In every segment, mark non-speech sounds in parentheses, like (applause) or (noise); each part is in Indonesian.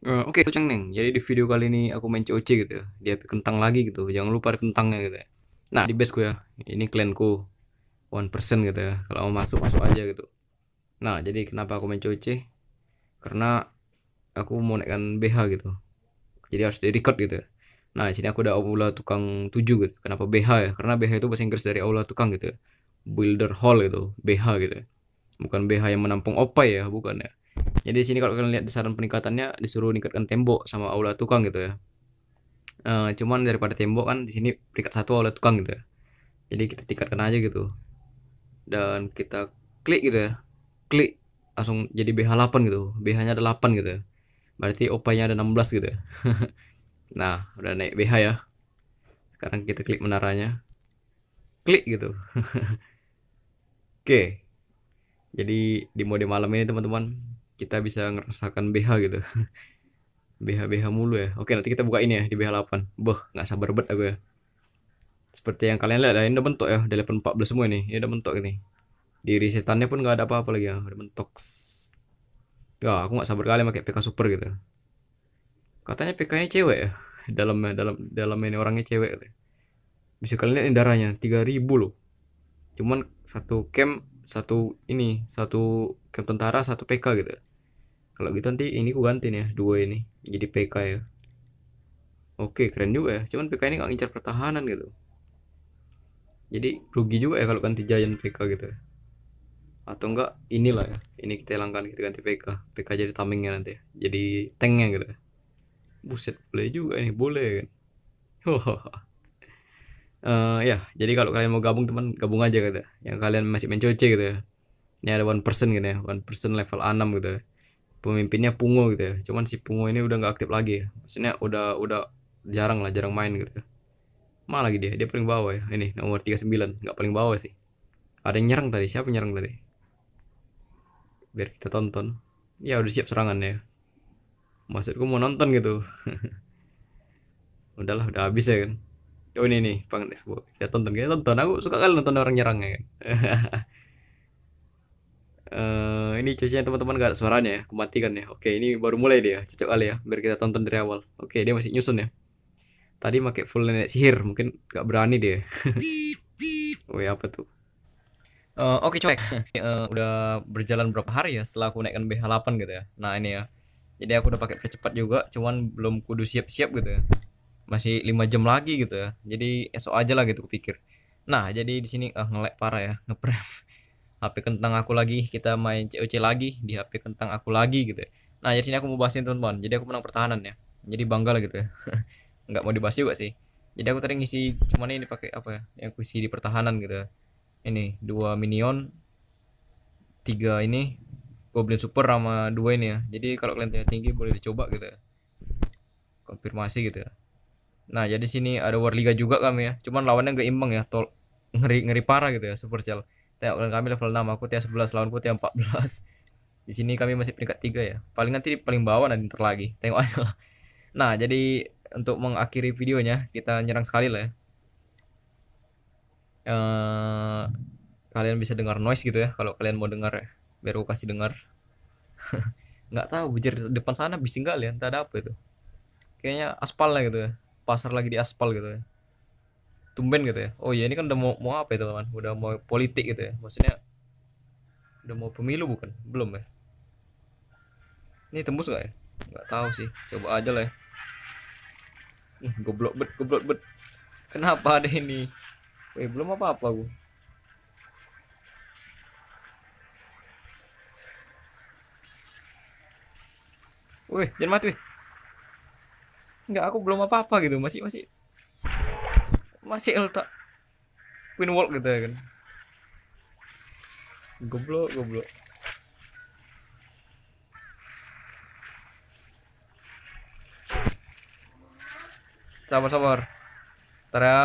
Eh, oke, okay, Kucing Neng. Jadi di video kali ini aku main COC gitu. Ya. Dia kentang lagi gitu. Jangan lupa ada kentangnya gitu ya. Nah, di base ku ya. Ini clan One person gitu ya. Kalau mau masuk, masuk aja gitu. Nah, jadi kenapa aku main COC? Karena aku mau naikkan BH gitu. Jadi harus di-record gitu. Ya. Nah, di sini aku udah aula tukang 7 gitu. Kenapa BH ya? Karena BH itu bahasa Inggris dari aula tukang gitu. Ya. Builder hall gitu, BH gitu. Bukan BH yang menampung opai ya, bukan ya jadi di sini kalau kalian lihat saran peningkatannya disuruh meningkatkan tembok sama aula tukang gitu ya E, cuman daripada tembok kan di sini peringkat satu aula tukang gitu ya jadi kita tingkatkan aja gitu dan kita klik gitu ya klik langsung jadi BH8 gitu BH nya ada 8 gitu ya berarti opanya ada 16 gitu ya (laughs) nah udah naik BH ya sekarang kita klik menaranya klik gitu (laughs) oke jadi di mode malam ini teman-teman kita bisa ngerasakan BH gitu (laughs) BH BH mulu ya oke nanti kita buka ini ya di BH 8 boh nggak sabar bet aku ya seperti yang kalian lihat ini udah bentuk ya udah empat 14 semua nih ini udah bentuk ini diri setannya pun nggak ada apa-apa lagi ya udah bentuk ya aku nggak sabar kali pakai PK super gitu katanya PK ini cewek ya dalam dalam dalam ini orangnya cewek gitu. bisa kalian lihat ini darahnya 3000 loh cuman satu camp satu ini satu camp tentara satu PK gitu kalau gitu nanti ini ku ganti nih ya dua ini jadi PK ya oke keren juga ya cuman PK ini nggak ngincar pertahanan gitu jadi rugi juga ya kalau ganti Giant PK gitu ya. atau enggak inilah ya ini kita hilangkan kita ganti PK PK jadi tamengnya nanti ya. jadi tanknya gitu ya. buset boleh juga ini boleh kan uh, (laughs) ya jadi kalau kalian mau gabung teman gabung aja gitu ya. yang kalian masih mencoce gitu ya ini ada one person gitu ya one person level 6 gitu ya pemimpinnya Pungo gitu ya cuman si Pungo ini udah nggak aktif lagi maksudnya udah udah jarang lah jarang main gitu Mana lagi dia dia paling bawah ya ini nomor 39 nggak paling bawah sih ada yang nyerang tadi siapa yang nyerang tadi biar kita tonton ya udah siap serangan ya maksudku mau nonton gitu (laughs) udahlah udah habis ya kan oh ini nih pengen kita tonton kita tonton aku suka kali nonton orang nyerang ya kan (laughs) Uh, ini cuciannya teman-teman gak ada suaranya ya, kematikan ya. Oke, ini baru mulai dia, cocok kali ya, biar kita tonton dari awal. Oke, dia masih nyusun ya. Tadi pakai full nenek sihir, mungkin gak berani dia. ya (laughs) apa tuh? Uh, Oke, okay, uh, eh, udah berjalan berapa hari ya setelah aku naikkan BH8 gitu ya. Nah, ini ya. Jadi aku udah pakai percepat juga, cuman belum kudu siap-siap gitu ya. Masih lima jam lagi gitu ya. Jadi esok aja lah gitu kupikir. Nah, jadi di sini uh, ngelek parah ya, ngeprem HP kentang aku lagi kita main COC lagi di HP kentang aku lagi gitu ya. nah ya sini aku mau bahasin teman-teman jadi aku menang pertahanan ya jadi bangga lah gitu ya (laughs) nggak mau dibahas juga sih jadi aku tadi ngisi cuman ini pakai apa ya yang aku isi di pertahanan gitu ya. ini dua minion tiga ini goblin super sama dua ini ya jadi kalau kalian tinggi boleh dicoba gitu ya. konfirmasi gitu ya. nah jadi sini ada war liga juga kami ya cuman lawannya nggak imbang ya tol ngeri ngeri parah gitu ya super supercell Tiap orang kami level 6, aku tiap 11, teh putih 14. (laughs) Di sini kami masih peringkat 3 ya. Paling nanti paling bawah nanti ntar lagi. (laughs) Tengok aja lah. Nah, jadi untuk mengakhiri videonya, kita nyerang sekali lah ya. Uh, kalian bisa dengar noise gitu ya kalau kalian mau dengar ya. Biar aku kasih dengar. (laughs) nggak tahu bujur depan sana bising kali ya, entah ada apa itu. Kayaknya aspal lah gitu ya. Pasar lagi di aspal gitu ya tumben gitu ya oh ya ini kan udah mau mau apa ya teman udah mau politik gitu ya maksudnya udah mau pemilu bukan belum ya ini tembus gak ya nggak tahu sih coba aja lah ya Ih, goblok bet goblok bet kenapa ada ini Weh, belum apa-apa gua Wih, jangan mati, Enggak, aku belum apa-apa gitu. Masih masih masih elta Queen Walk gitu ya kan goblok goblok sabar sabar ntar ya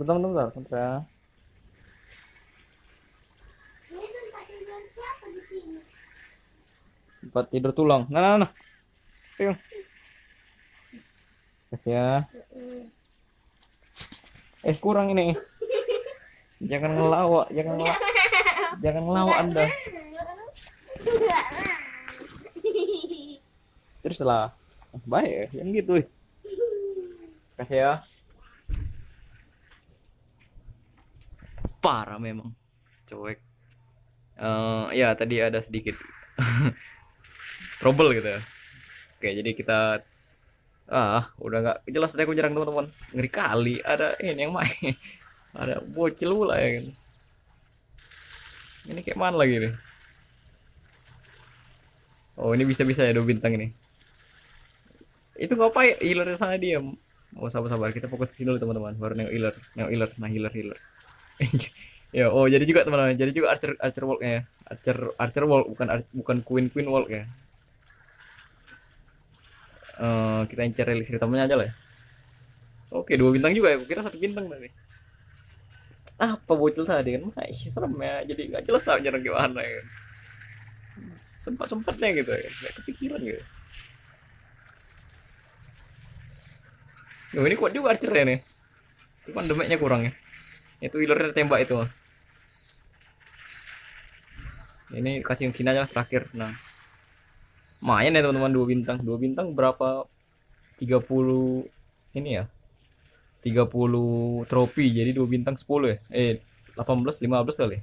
bentar bentar bentar, bentar ya. tempat tidur tulang nah nah nah Ayo. Nah. Yes, ya eh kurang ini jangan ngelawak jangan ngelawak jangan ngelawak anda teruslah baik yang gitu kasih ya parah memang cowek uh, eh, ya tadi ada sedikit (laughs) trouble gitu ya. oke jadi kita ah udah nggak jelas tadi aku jarang teman-teman ngeri kali ada ini yang main (laughs) ada bocil pula ya kan ini kayak mana lagi nih oh ini bisa-bisa ya dua bintang ini itu ngapain hilir sana diam oh sabar-sabar kita fokus ke sini dulu teman-teman baru neo healer neo healer nah healer healer (laughs) ya oh jadi juga teman-teman jadi juga archer archer walk ya archer archer walk bukan ar, bukan queen queen walk ya uh, kita incar relis temennya aja lah ya. oke dua bintang juga ya kira satu bintang tadi ah, apa bocil tadi kan Ay, serem ya jadi nggak jelas aja gimana ya kan. sempat sempatnya gitu ya nggak kepikiran gitu Oh, ini kuat juga archer ya nih. Cuman damage-nya kurang ya. Itu healer tembak itu. Ini kasih yang kinanya aja terakhir. Nah. Main ya teman-teman dua bintang. Dua bintang berapa? 30 ini ya. 30 trofi. Jadi dua bintang 10 ya. Eh 18 15 kali.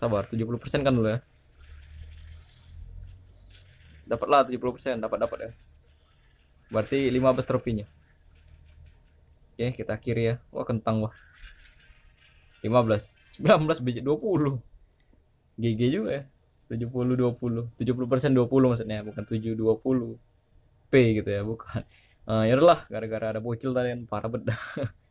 Sabar, 70% kan dulu ya. Dapatlah 70%, dapat dapat ya. Berarti 15 trofinya. Oke, kita kiri ya. Wah, kentang wah. 15, 19 biji 20. GG juga ya. 70 20. 70% persen 20 maksudnya, bukan 7 20. P gitu ya, bukan. Uh, ya lah gara-gara ada bocil tadi yang parah bedah. (laughs)